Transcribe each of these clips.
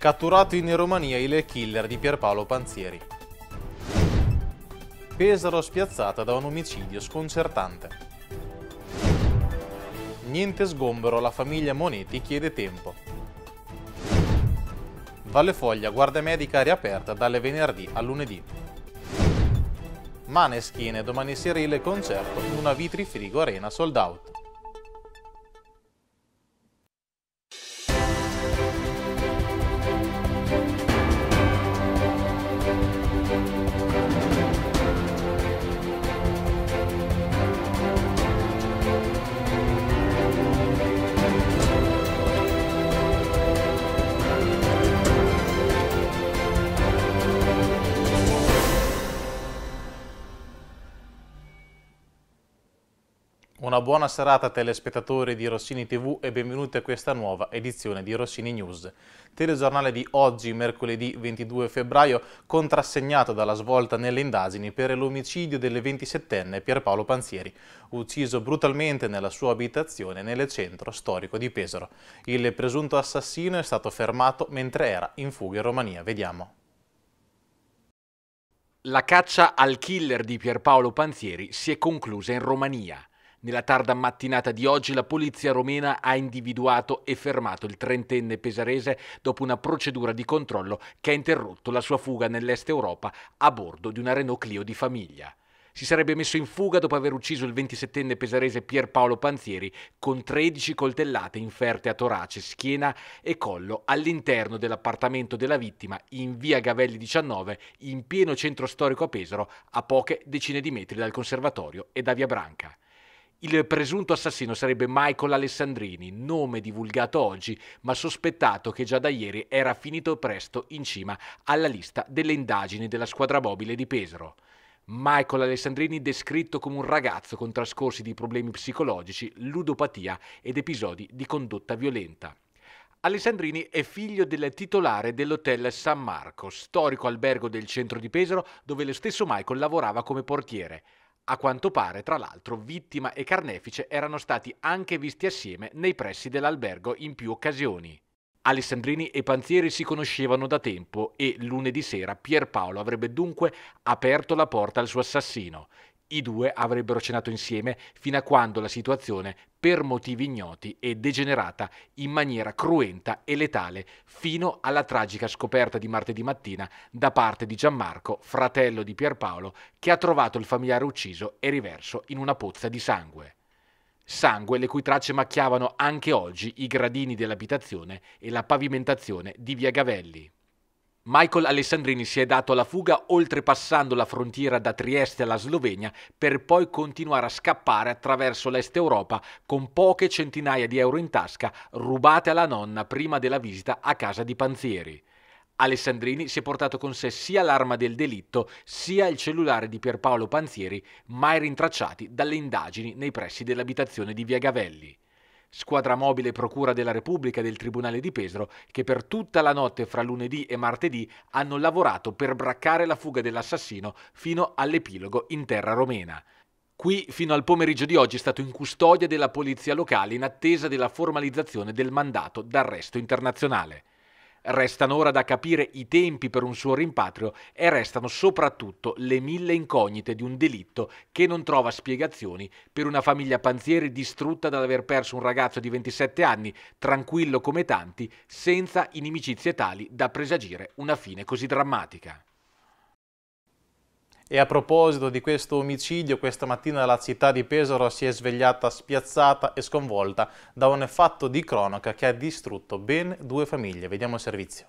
Catturato in Romania il killer di Pierpaolo Panzieri. Pesaro spiazzata da un omicidio sconcertante. Niente sgombero, la famiglia Moneti chiede tempo. Valle Foglia, guardia medica riaperta dalle venerdì a lunedì. Mane schiene, domani sera il concerto in una Vitrifrigo Arena sold out. Una buona serata telespettatori di Rossini TV e benvenuti a questa nuova edizione di Rossini News. Telegiornale di oggi, mercoledì 22 febbraio, contrassegnato dalla svolta nelle indagini per l'omicidio del 27enne Pierpaolo Panzieri, ucciso brutalmente nella sua abitazione nel centro storico di Pesaro. Il presunto assassino è stato fermato mentre era in fuga in Romania. Vediamo. La caccia al killer di Pierpaolo Panzieri si è conclusa in Romania. Nella tarda mattinata di oggi la polizia romena ha individuato e fermato il trentenne pesarese dopo una procedura di controllo che ha interrotto la sua fuga nell'est Europa a bordo di una Renault Clio di famiglia. Si sarebbe messo in fuga dopo aver ucciso il 27enne pesarese Pierpaolo Panzieri con 13 coltellate inferte a torace, schiena e collo all'interno dell'appartamento della vittima in via Gavelli 19, in pieno centro storico a Pesaro, a poche decine di metri dal conservatorio e da via Branca. Il presunto assassino sarebbe Michael Alessandrini, nome divulgato oggi, ma sospettato che già da ieri era finito presto in cima alla lista delle indagini della squadra mobile di Pesaro. Michael Alessandrini descritto come un ragazzo con trascorsi di problemi psicologici, ludopatia ed episodi di condotta violenta. Alessandrini è figlio del titolare dell'hotel San Marco, storico albergo del centro di Pesaro dove lo stesso Michael lavorava come portiere. A quanto pare, tra l'altro, vittima e carnefice erano stati anche visti assieme nei pressi dell'albergo in più occasioni. Alessandrini e Panzieri si conoscevano da tempo e lunedì sera Pierpaolo avrebbe dunque aperto la porta al suo assassino i due avrebbero cenato insieme fino a quando la situazione, per motivi ignoti, è degenerata in maniera cruenta e letale fino alla tragica scoperta di martedì mattina da parte di Gianmarco, fratello di Pierpaolo, che ha trovato il familiare ucciso e riverso in una pozza di sangue. Sangue le cui tracce macchiavano anche oggi i gradini dell'abitazione e la pavimentazione di via Gavelli. Michael Alessandrini si è dato alla fuga oltrepassando la frontiera da Trieste alla Slovenia per poi continuare a scappare attraverso l'est Europa con poche centinaia di euro in tasca rubate alla nonna prima della visita a casa di Panzieri. Alessandrini si è portato con sé sia l'arma del delitto sia il cellulare di Pierpaolo Panzieri, mai rintracciati dalle indagini nei pressi dell'abitazione di Via Gavelli squadra mobile Procura della Repubblica del Tribunale di Pesaro, che per tutta la notte fra lunedì e martedì hanno lavorato per braccare la fuga dell'assassino fino all'epilogo in terra romena. Qui fino al pomeriggio di oggi è stato in custodia della polizia locale in attesa della formalizzazione del mandato d'arresto internazionale. Restano ora da capire i tempi per un suo rimpatrio e restano soprattutto le mille incognite di un delitto che non trova spiegazioni per una famiglia panzieri distrutta dall'aver perso un ragazzo di 27 anni, tranquillo come tanti, senza inimicizie tali da presagire una fine così drammatica. E a proposito di questo omicidio, questa mattina la città di Pesaro si è svegliata spiazzata e sconvolta da un fatto di cronaca che ha distrutto ben due famiglie. Vediamo il servizio.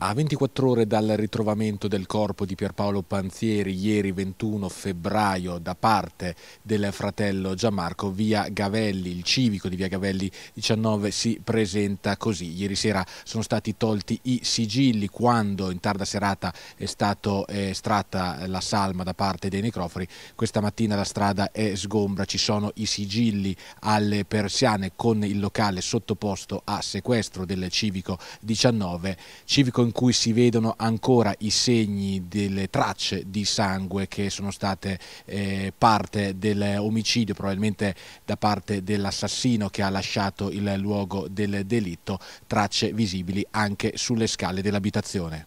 A 24 ore dal ritrovamento del corpo di Pierpaolo Panzieri ieri 21 febbraio da parte del fratello Gianmarco, via Gavelli, il civico di via Gavelli 19 si presenta così. Ieri sera sono stati tolti i sigilli quando in tarda serata è stata eh, estratta la salma da parte dei necrofori. Questa mattina la strada è sgombra, ci sono i sigilli alle persiane con il locale sottoposto a sequestro del civico 19. Civico in in cui si vedono ancora i segni delle tracce di sangue che sono state eh, parte dell'omicidio, probabilmente da parte dell'assassino che ha lasciato il luogo del delitto, tracce visibili anche sulle scale dell'abitazione.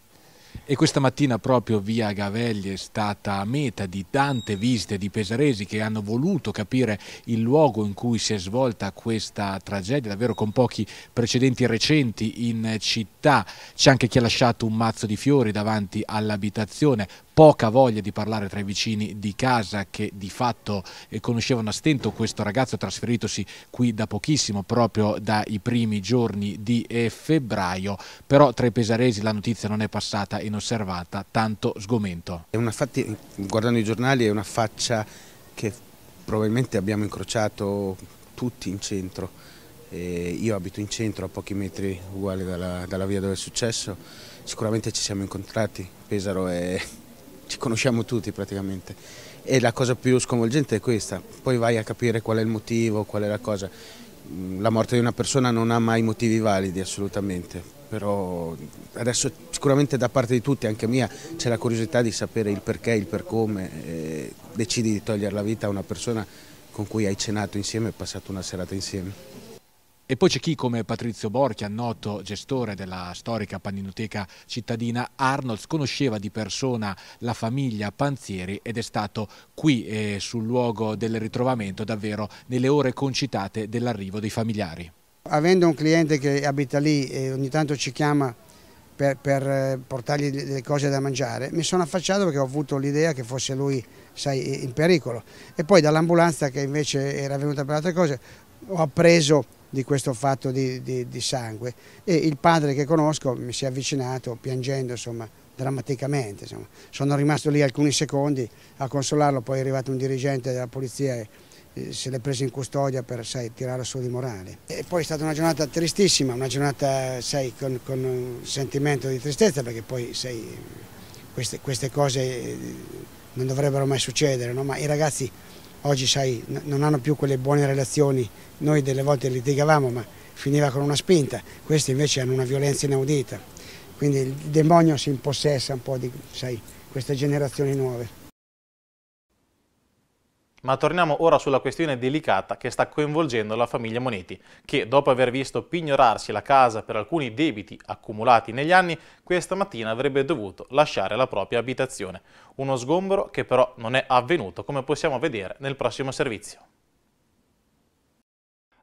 E questa mattina proprio via Gavelli è stata meta di tante visite di pesaresi che hanno voluto capire il luogo in cui si è svolta questa tragedia, davvero con pochi precedenti recenti in città. C'è anche chi ha lasciato un mazzo di fiori davanti all'abitazione, poca voglia di parlare tra i vicini di casa che di fatto eh, conoscevano a stento questo ragazzo trasferitosi qui da pochissimo proprio dai primi giorni di eh, febbraio, però tra i pesaresi la notizia non è passata inosservata, tanto sgomento. Fatti, guardando i giornali è una faccia che probabilmente abbiamo incrociato tutti in centro, eh, io abito in centro a pochi metri uguali dalla, dalla via dove è successo, sicuramente ci siamo incontrati, Pesaro è ci conosciamo tutti praticamente e la cosa più sconvolgente è questa, poi vai a capire qual è il motivo, qual è la cosa. Mm, la morte di una persona non ha mai motivi validi assolutamente, però adesso sicuramente da parte di tutti, anche mia, c'è la curiosità di sapere il perché, il per come, decidi di togliere la vita a una persona con cui hai cenato insieme e passato una serata insieme. E poi c'è chi come Patrizio Borchia, noto gestore della storica paninoteca cittadina Arnolds, conosceva di persona la famiglia Panzieri ed è stato qui eh, sul luogo del ritrovamento davvero nelle ore concitate dell'arrivo dei familiari. Avendo un cliente che abita lì e ogni tanto ci chiama per, per, eh, portargli delle cose da mangiare, mi sono affacciato perché ho avuto l'idea che fosse lui sai, in pericolo. E poi dall'ambulanza che invece era venuta per altre cose ho appreso di questo fatto di, di, di, sangue e il padre che conosco mi si è avvicinato piangendo insomma drammaticamente insomma. sono rimasto lì alcuni secondi a consolarlo poi è arrivato un dirigente della polizia e eh, se l'è preso in custodia per sai, tirare su di morale. E poi è stata una giornata tristissima, una giornata sai, con, con, un sentimento di tristezza perché poi sai, queste, queste cose eh, non dovrebbero mai succedere, no? ma i ragazzi oggi sai, non hanno più quelle buone relazioni, noi delle volte litigavamo ma finiva con una spinta, questi invece hanno una violenza inaudita, quindi il demonio si impossessa un po' di sai, queste generazioni nuove. Ma torniamo ora sulla questione delicata che sta coinvolgendo la famiglia Moneti, che dopo aver visto pignorarsi la casa per alcuni debiti accumulati negli anni, questa mattina avrebbe dovuto lasciare la propria abitazione. Uno sgombro che però non è avvenuto, come possiamo vedere nel prossimo servizio.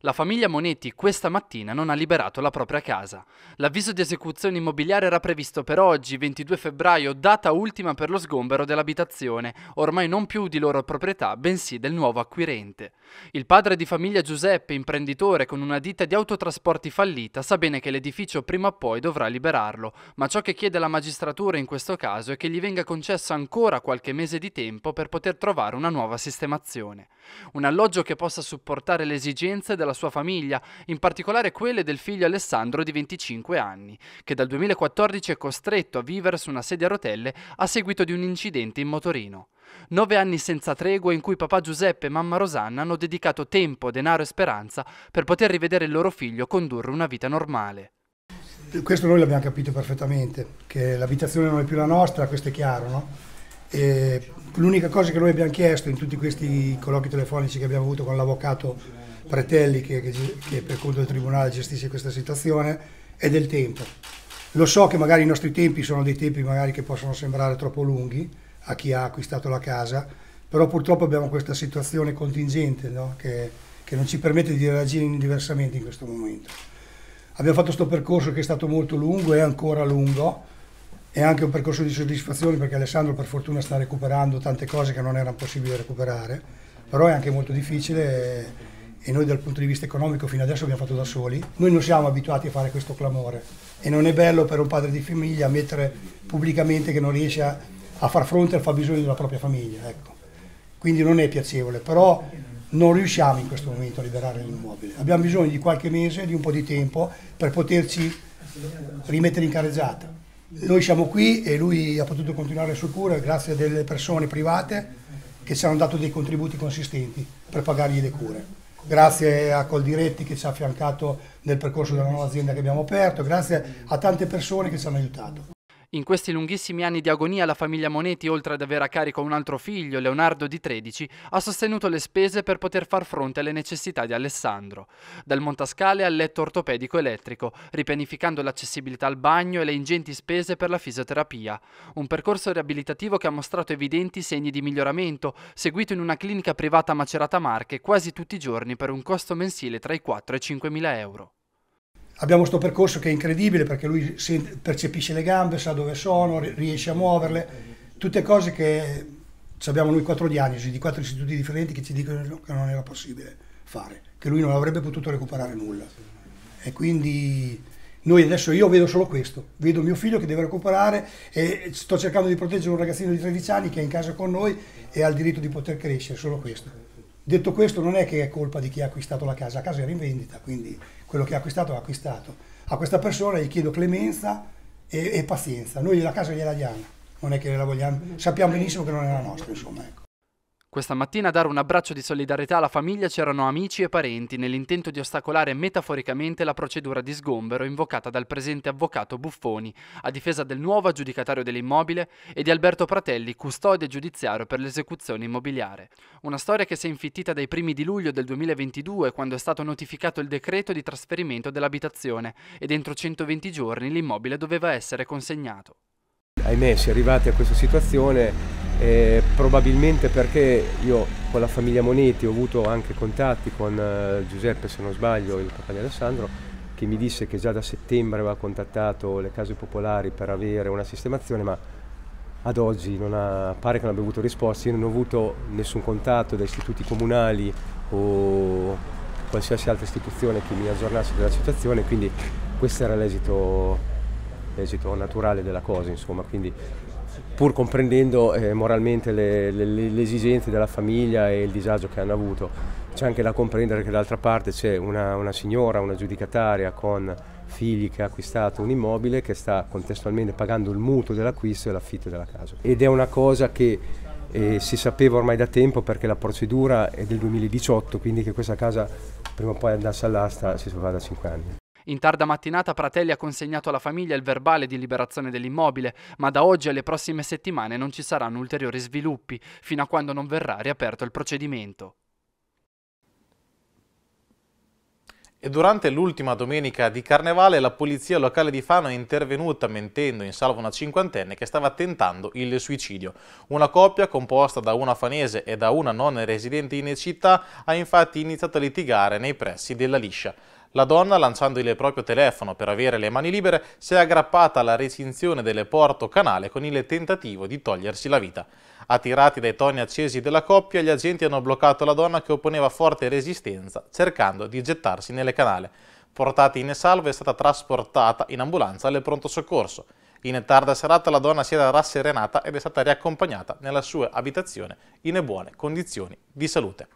La famiglia Monetti questa mattina non ha liberato la propria casa. L'avviso di esecuzione immobiliare era previsto per oggi, 22 febbraio, data ultima per lo sgombero dell'abitazione, ormai non più di loro proprietà, bensì del nuovo acquirente. Il padre di famiglia Giuseppe, imprenditore con una ditta di autotrasporti fallita, sa bene che l'edificio prima o poi dovrà liberarlo, ma ciò che chiede la magistratura in questo caso è che gli venga concesso ancora qualche mese di tempo per poter trovare una nuova sistemazione. Un alloggio che possa supportare le esigenze della la sua famiglia, in particolare quelle del figlio Alessandro di 25 anni, che dal 2014 è costretto a vivere su una sedia a rotelle a seguito di un incidente in motorino. Nove anni senza tregua in cui papà Giuseppe e mamma Rosanna hanno dedicato tempo, denaro e speranza per poter rivedere il loro figlio condurre una vita normale. Questo noi l'abbiamo capito perfettamente, che l'abitazione non è più la nostra, questo è chiaro, no? l'unica cosa che noi abbiamo chiesto in tutti questi colloqui telefonici che abbiamo avuto con l'avvocato Pretelli che, che, che per conto del Tribunale gestisce questa situazione, è del tempo. Lo so che magari i nostri tempi sono dei tempi che possono sembrare troppo lunghi a chi ha acquistato la casa, però purtroppo abbiamo questa situazione contingente no? che, che non ci permette di reagire diversamente in questo momento. Abbiamo fatto questo percorso che è stato molto lungo, e ancora lungo, è anche un percorso di soddisfazione perché Alessandro per fortuna sta recuperando tante cose che non erano possibili recuperare, però è anche molto difficile e noi dal punto di vista economico fino adesso abbiamo fatto da soli, noi non siamo abituati a fare questo clamore e non è bello per un padre di famiglia ammettere pubblicamente che non riesce a, a far fronte al fabbisogno della propria famiglia. Ecco. Quindi non è piacevole, però non riusciamo in questo momento a liberare l'immobile. Abbiamo bisogno di qualche mese, di un po' di tempo per poterci rimettere in careggiata. Noi siamo qui e lui ha potuto continuare le sue cure grazie a delle persone private che ci hanno dato dei contributi consistenti per pagargli le cure grazie a Coldiretti che ci ha affiancato nel percorso della nuova azienda che abbiamo aperto, grazie a tante persone che ci hanno aiutato. In questi lunghissimi anni di agonia la famiglia Moneti, oltre ad avere a carico un altro figlio, Leonardo di 13, ha sostenuto le spese per poter far fronte alle necessità di Alessandro. Dal montascale al letto ortopedico elettrico, ripianificando l'accessibilità al bagno e le ingenti spese per la fisioterapia. Un percorso riabilitativo che ha mostrato evidenti segni di miglioramento, seguito in una clinica privata a Macerata Marche quasi tutti i giorni per un costo mensile tra i 4 e i 5 mila euro abbiamo questo percorso che è incredibile perché lui percepisce le gambe, sa dove sono, riesce a muoverle, tutte cose che abbiamo noi quattro diagnosi di quattro istituti differenti che ci dicono che non era possibile fare, che lui non avrebbe potuto recuperare nulla. E quindi noi adesso io vedo solo questo, vedo mio figlio che deve recuperare e sto cercando di proteggere un ragazzino di 13 anni che è in casa con noi e ha il diritto di poter crescere, solo questo. Detto questo non è che è colpa di chi ha acquistato la casa, la casa era in vendita, quindi quello che ha acquistato ha acquistato. A questa persona gli chiedo clemenza e, e pazienza, noi la casa gliela diamo, non è che la vogliamo, sappiamo benissimo che non è la nostra, insomma. Ecco. Questa mattina a dare un abbraccio di solidarietà alla famiglia c'erano amici e parenti nell'intento di ostacolare metaforicamente la procedura di sgombero invocata dal presente avvocato Buffoni a difesa del nuovo aggiudicatario dell'immobile e di Alberto Pratelli, custode giudiziario per l'esecuzione immobiliare. Una storia che si è infittita dai primi di luglio del 2022 quando è stato notificato il decreto di trasferimento dell'abitazione ed entro 120 giorni l'immobile doveva essere consegnato. Ahimè, si è arrivati a questa situazione eh, probabilmente perché io con la famiglia Moneti ho avuto anche contatti con eh, Giuseppe, se non sbaglio, il papà di Alessandro, che mi disse che già da settembre aveva contattato le case popolari per avere una sistemazione, ma ad oggi non ha, pare che non abbia avuto risposte. Io non ho avuto nessun contatto da istituti comunali o qualsiasi altra istituzione che mi aggiornasse della situazione, quindi questo era l'esito, l'esito naturale della cosa, insomma. Quindi pur comprendendo eh, moralmente le, le, le, esigenze della famiglia e il disagio che hanno avuto. C'è anche da comprendere che d'altra parte c'è una, una signora, una giudicataria con figli che ha acquistato un immobile che sta contestualmente pagando il mutuo dell'acquisto e l'affitto della casa. Ed è una cosa che e eh, si sapeva ormai da tempo perché la procedura è del 2018, quindi che questa casa prima o poi andasse all'asta si sapeva da 5 anni. In tarda mattinata Pratelli ha consegnato alla famiglia il verbale di liberazione dell'immobile, ma da oggi alle prossime settimane non ci saranno ulteriori sviluppi, fino a quando non verrà riaperto il procedimento. E durante l'ultima domenica di Carnevale la polizia locale di Fano è intervenuta mentendo in salvo una cinquantenne che stava tentando il suicidio. Una coppia composta da una fanese e da una nonna residente in città ha infatti iniziato a litigare nei pressi della liscia. La donna, lanciando il proprio telefono per avere le mani libere, si è aggrappata alla recinzione delle porto canale con il tentativo di togliersi la vita. Attirati dai toni accesi della coppia, gli agenti hanno bloccato la donna che opponeva forte resistenza, cercando di gettarsi nelle canale. Portata in salvo è stata trasportata in ambulanza al pronto soccorso. In tarda serata la donna si era rasserenata ed è stata riaccompagnata nella sua abitazione in buone condizioni di salute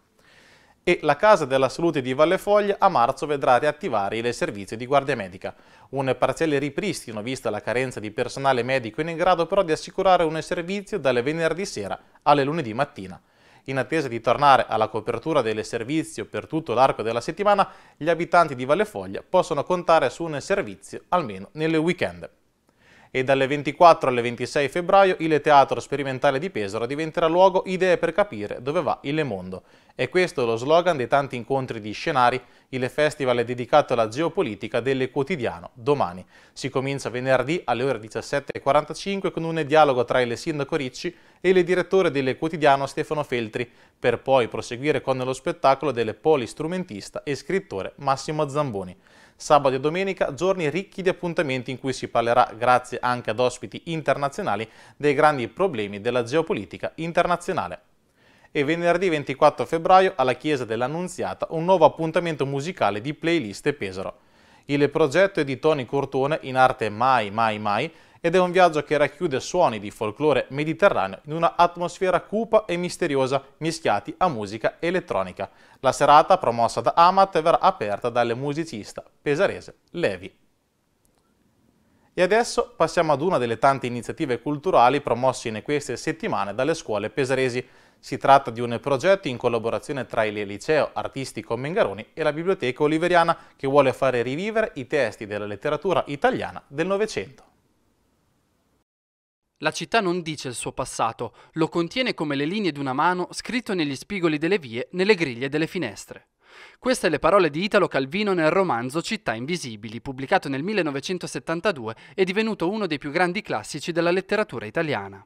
e la Casa della Salute di Valle Foglia a marzo vedrà riattivare il servizio di guardia medica. Un parziale ripristino vista la carenza di personale medico in grado però di assicurare un servizio dalle venerdì sera alle lunedì mattina. In attesa di tornare alla copertura del servizio per tutto l'arco della settimana, gli abitanti di Valle Foglia possono contare su un servizio almeno nel weekend e dalle 24 alle 26 febbraio il Teatro Sperimentale di Pesaro diventerà luogo idee per capire dove va il mondo. E questo è lo slogan dei tanti incontri di scenari, il festival è dedicato alla geopolitica del quotidiano domani. Si comincia venerdì alle ore 17.45 con un dialogo tra il sindaco Ricci e il direttore del quotidiano Stefano Feltri, per poi proseguire con lo spettacolo del polistrumentista e scrittore Massimo Zamboni. Sabato e domenica, giorni ricchi di appuntamenti in cui si parlerà, grazie anche ad ospiti internazionali, dei grandi problemi della geopolitica internazionale. E venerdì 24 febbraio alla Chiesa dell'Annunziata un nuovo appuntamento musicale di playlist Pesaro. Il progetto è di Tony Cortone in arte Mai Mai Mai ed è un viaggio che racchiude suoni di folklore mediterraneo in una atmosfera cupa e misteriosa mischiati a musica elettronica. La serata, promossa da Amat, verrà aperta dal musicista pesarese Levi. E adesso passiamo ad una delle tante iniziative culturali promosse in queste settimane dalle scuole pesaresi. Si tratta di un progetto in collaborazione tra il Liceo Artistico Mengaroni e la Biblioteca Oliveriana che vuole fare rivivere i testi della letteratura italiana del Novecento. La città non dice il suo passato, lo contiene come le linee di una mano scritto negli spigoli delle vie, nelle griglie delle finestre. Queste le parole di Italo Calvino nel romanzo Città invisibili, pubblicato nel 1972 e divenuto uno dei più grandi classici della letteratura italiana.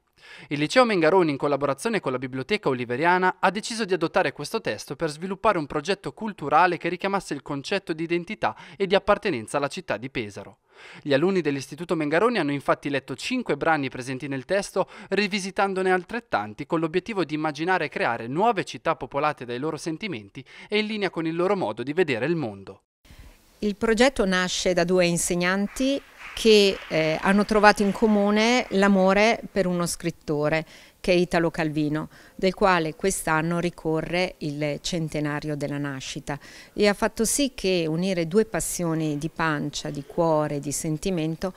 Il liceo Mengaroni, in collaborazione con la Biblioteca Oliveriana, ha deciso di adottare questo testo per sviluppare un progetto culturale che richiamasse il concetto di identità e di appartenenza alla città di Pesaro. Gli alunni dell'Istituto Mengaroni hanno infatti letto cinque brani presenti nel testo, rivisitandone altrettanti con l'obiettivo di immaginare e creare nuove città popolate dai loro sentimenti e in linea con il loro modo di vedere il mondo. Il progetto nasce da due insegnanti che eh, hanno trovato in comune l'amore per uno scrittore che è Italo Calvino, del quale quest'anno ricorre il centenario della nascita e ha fatto sì che unire due passioni di pancia, di cuore, di sentimento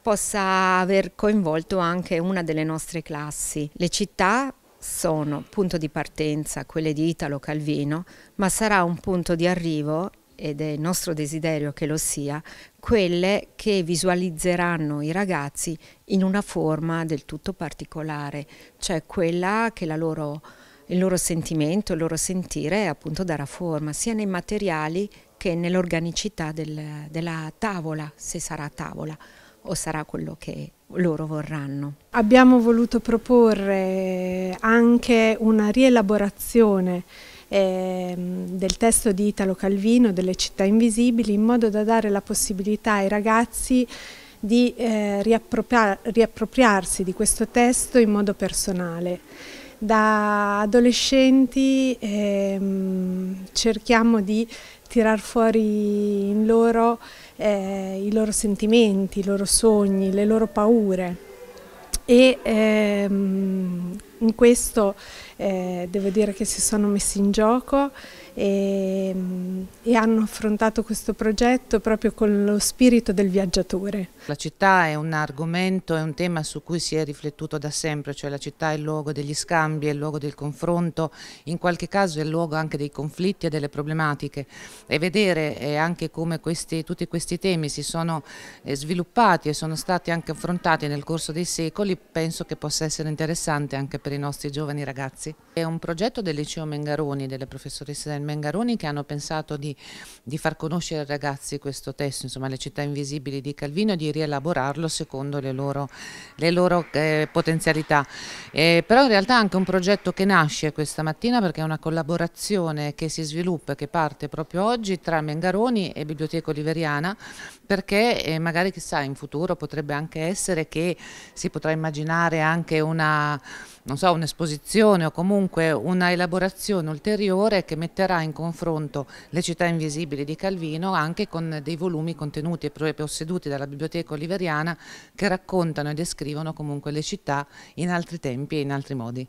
possa aver coinvolto anche una delle nostre classi. Le città sono punto di partenza, quelle di Italo Calvino, ma sarà un punto di arrivo ed è il nostro desiderio che lo sia, quelle che visualizzeranno i ragazzi in una forma del tutto particolare, cioè quella che loro, il loro sentimento, il loro sentire appunto darà forma, sia nei materiali che nell'organicità del, della tavola, se sarà tavola o sarà quello che loro vorranno. Abbiamo voluto proporre anche una rielaborazione eh, del testo di Italo Calvino, delle città invisibili, in modo da dare la possibilità ai ragazzi di eh, riappropria riappropriarsi di questo testo in modo personale. Da adolescenti ehm, cerchiamo di tirar fuori in loro eh, i loro sentimenti, i loro sogni, le loro paure e ehm, in questo eh, devo dire che si sono messi in gioco e, e, hanno affrontato questo progetto proprio con lo spirito del viaggiatore. La città è un argomento, è un tema su cui si è riflettuto da sempre, cioè la città è il luogo degli scambi, è il luogo del confronto, in qualche caso è il luogo anche dei conflitti e delle problematiche e vedere eh, anche come questi, tutti questi temi si sono eh, sviluppati e sono stati anche affrontati nel corso dei secoli penso che possa essere interessante anche per i nostri giovani ragazzi. È un progetto del liceo Mengaroni, delle professoresse del Carmen Mengaroni che hanno pensato di, di far conoscere ai ragazzi questo testo, insomma le città invisibili di Calvino e di rielaborarlo secondo le loro, le loro eh, potenzialità. Eh, però in realtà è anche un progetto che nasce questa mattina perché è una collaborazione che si sviluppa, e che parte proprio oggi tra Mengaroni e Biblioteca Oliveriana perché eh, magari chissà in futuro potrebbe anche essere che si potrà immaginare anche una non so, un'esposizione o comunque una elaborazione ulteriore che metterà in confronto le città invisibili di Calvino anche con dei volumi contenuti e posseduti dalla Biblioteca Oliveriana che raccontano e descrivono comunque le città in altri tempi e in altri modi.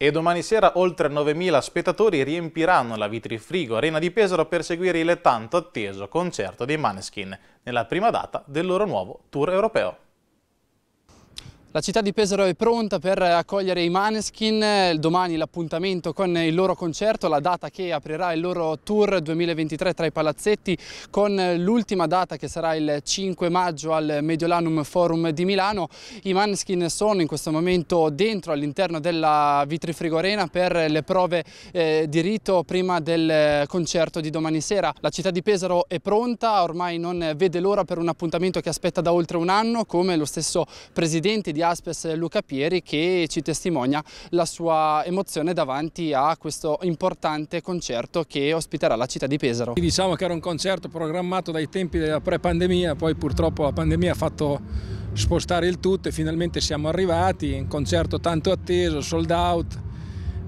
E domani sera oltre 9.000 spettatori riempiranno la Vitrifrigo Arena di Pesaro per seguire il tanto atteso concerto dei Maneskin nella prima data del loro nuovo tour europeo. La città di Pesaro è pronta per accogliere i Maneskin, domani l'appuntamento con il loro concerto, la data che aprirà il loro tour 2023 tra i palazzetti con l'ultima data che sarà il 5 maggio al Mediolanum Forum di Milano. I Maneskin sono in questo momento dentro all'interno della Vitrifrigorena per le prove eh, di rito prima del concerto di domani sera. La città di Pesaro è pronta, ormai non vede l'ora per un appuntamento che aspetta da oltre un anno come lo stesso presidente di Jaspers Luca Pieri che ci testimonia la sua emozione davanti a questo importante concerto che ospiterà la città di Pesaro. Diciamo che era un concerto programmato dai tempi della pre-pandemia, poi purtroppo la pandemia ha fatto spostare il tutto e finalmente siamo arrivati, un concerto tanto atteso, sold out,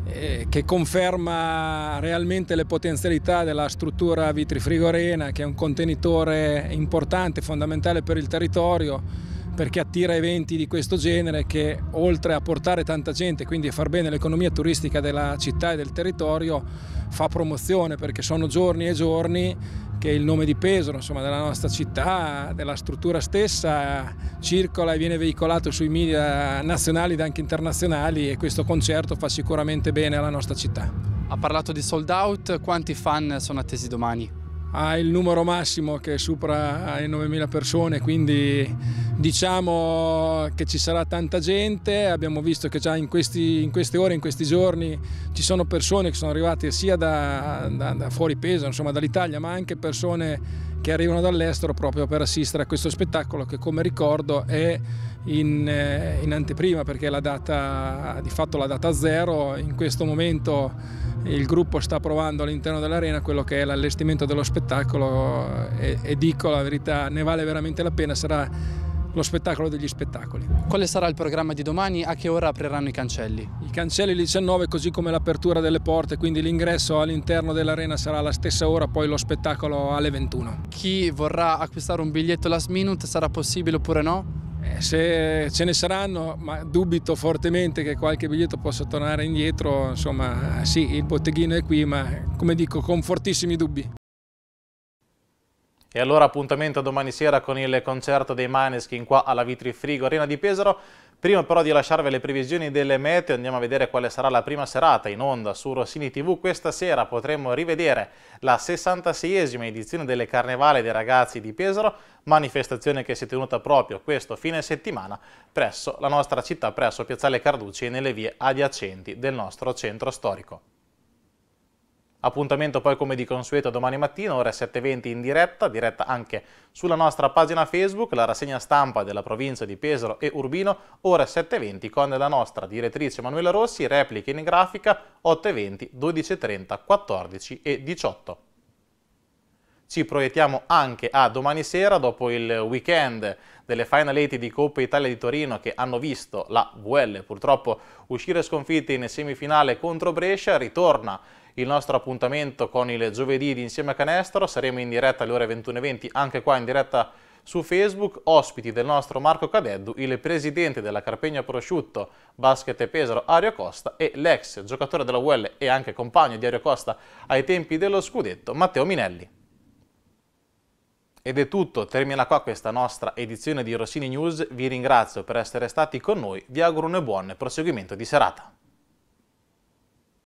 eh, che conferma realmente le potenzialità della struttura vitrifrigorena, che è un contenitore importante, fondamentale per il territorio perché attira eventi di questo genere che oltre a portare tanta gente, quindi a far bene l'economia turistica della città e del territorio, fa promozione perché sono giorni e giorni che il nome di Pesaro, insomma, della nostra città, della struttura stessa, circola e viene veicolato sui media nazionali ed anche internazionali e questo concerto fa sicuramente bene alla nostra città. Ha parlato di sold out, quanti fan sono attesi domani? ha il numero massimo che supera le 9.000 persone, quindi diciamo che ci sarà tanta gente. Abbiamo visto che già in, questi, in queste ore, in questi giorni, ci sono persone che sono arrivate sia da, da, da fuori peso, insomma dall'Italia, ma anche persone che arrivano dall'estero proprio per assistere a questo spettacolo che come ricordo è in, eh, in anteprima perché è la data, di fatto la data zero. In questo momento il gruppo sta provando all'interno dell'arena quello che è l'allestimento dello spettacolo e, e dico la verità, ne vale veramente la pena, sarà lo spettacolo degli spettacoli. Quale sarà il programma di domani? A che ora apriranno i cancelli? I cancelli alle 19 così come l'apertura delle porte, quindi l'ingresso all'interno dell'arena sarà alla stessa ora, poi lo spettacolo alle 21. Chi vorrà acquistare un biglietto last minute sarà possibile oppure no? Eh, se ce ne saranno, ma dubito fortemente che qualche biglietto possa tornare indietro, insomma sì, il botteghino è qui, ma come dico, con fortissimi dubbi. E allora appuntamento domani sera con il concerto dei Maneskin qua alla Vitri Frigo Arena di Pesaro. Prima però di lasciarvi le previsioni delle mete andiamo a vedere quale sarà la prima serata in onda su Rossini TV. Questa sera potremo rivedere la 66esima edizione delle Carnevale dei ragazzi di Pesaro, manifestazione che si è tenuta proprio questo fine settimana presso la nostra città, presso Piazzale Carducci e nelle vie adiacenti del nostro centro storico. Appuntamento poi come di consueto domani mattina, ore 7.20 in diretta, diretta anche sulla nostra pagina Facebook, la rassegna stampa della provincia di Pesaro e Urbino, ore 7.20 con la nostra direttrice Manuela Rossi, repliche in grafica 8.20, 12.30, 14 e 18. Ci proiettiamo anche a domani sera dopo il weekend delle Final 8 di Coppa Italia di Torino che hanno visto la VL purtroppo uscire sconfitte in semifinale contro Brescia, ritorna il nostro appuntamento con il giovedì di Insieme a Canestro. Saremo in diretta alle ore 21.20 anche qua in diretta su Facebook, ospiti del nostro Marco Cadeddu, il presidente della Carpegna Prosciutto Basket e Pesaro Ario Costa e l'ex giocatore della UL e anche compagno di Ario Costa ai tempi dello scudetto Matteo Minelli. Ed è tutto, termina qua questa nostra edizione di Rossini News, vi ringrazio per essere stati con noi, vi auguro un buon proseguimento di serata.